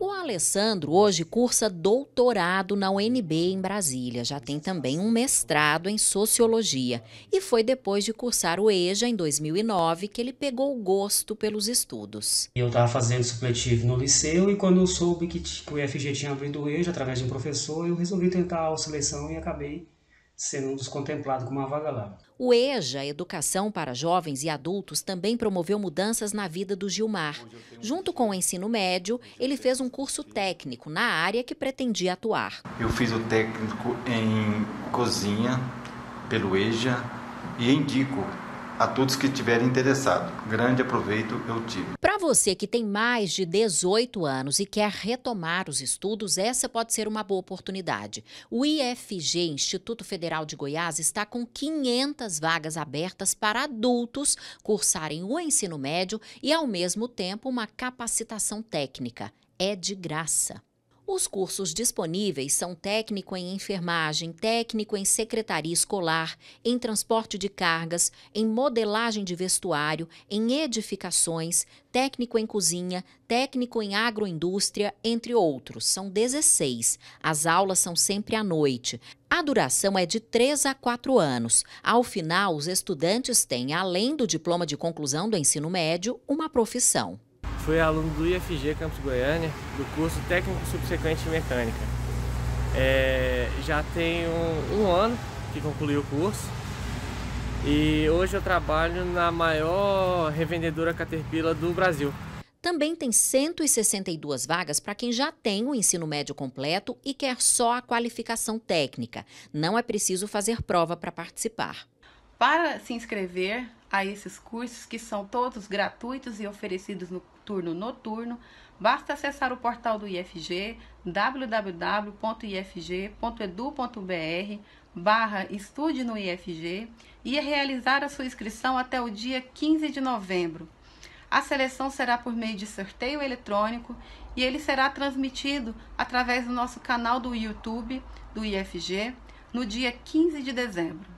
O Alessandro hoje cursa doutorado na UNB em Brasília, já tem também um mestrado em sociologia e foi depois de cursar o EJA em 2009 que ele pegou gosto pelos estudos. Eu estava fazendo supletivo no liceu e quando eu soube que, o IFG tinha abrido o EJA através de um professor, eu resolvi tentar a seleção e acabei sendo um dos contemplados com uma vaga lá. O EJA, Educação para Jovens e Adultos, também promoveu mudanças na vida do Gilmar. Junto com o ensino médio, ele fez um curso técnico na área que pretendia atuar. Eu fiz o técnico em cozinha pelo EJA e indico a todos que estiverem interessados. Grande aproveito eu tive. Para você que tem mais de 18 anos e quer retomar os estudos, essa pode ser uma boa oportunidade. O IFG, Instituto Federal de Goiás, está com 500 vagas abertas para adultos cursarem o ensino médio e, ao mesmo tempo, uma capacitação técnica. É de graça. Os cursos disponíveis são técnico em enfermagem, técnico em secretaria escolar, em transporte de cargas, em modelagem de vestuário, em edificações, técnico em cozinha, técnico em agroindústria, entre outros. São 16. As aulas são sempre à noite. A duração é de 3 a 4 anos. Ao final, os estudantes têm, além do diploma de conclusão do ensino médio, uma profissão fui aluno do IFG Campus Goiânia, do curso Técnico Subsequente em Mecânica. É, já tenho um ano que concluí o curso e hoje eu trabalho na maior revendedora Caterpillar do Brasil. Também tem 162 vagas para quem já tem o ensino médio completo e quer só a qualificação técnica. Não é preciso fazer prova para participar para se inscrever a esses cursos que são todos gratuitos e oferecidos no turno noturno, basta acessar o portal do IFG www.ifg.edu.br barra estude no IFG e realizar a sua inscrição até o dia 15 de novembro. A seleção será por meio de sorteio eletrônico e ele será transmitido através do nosso canal do YouTube do IFG no dia 15 de dezembro.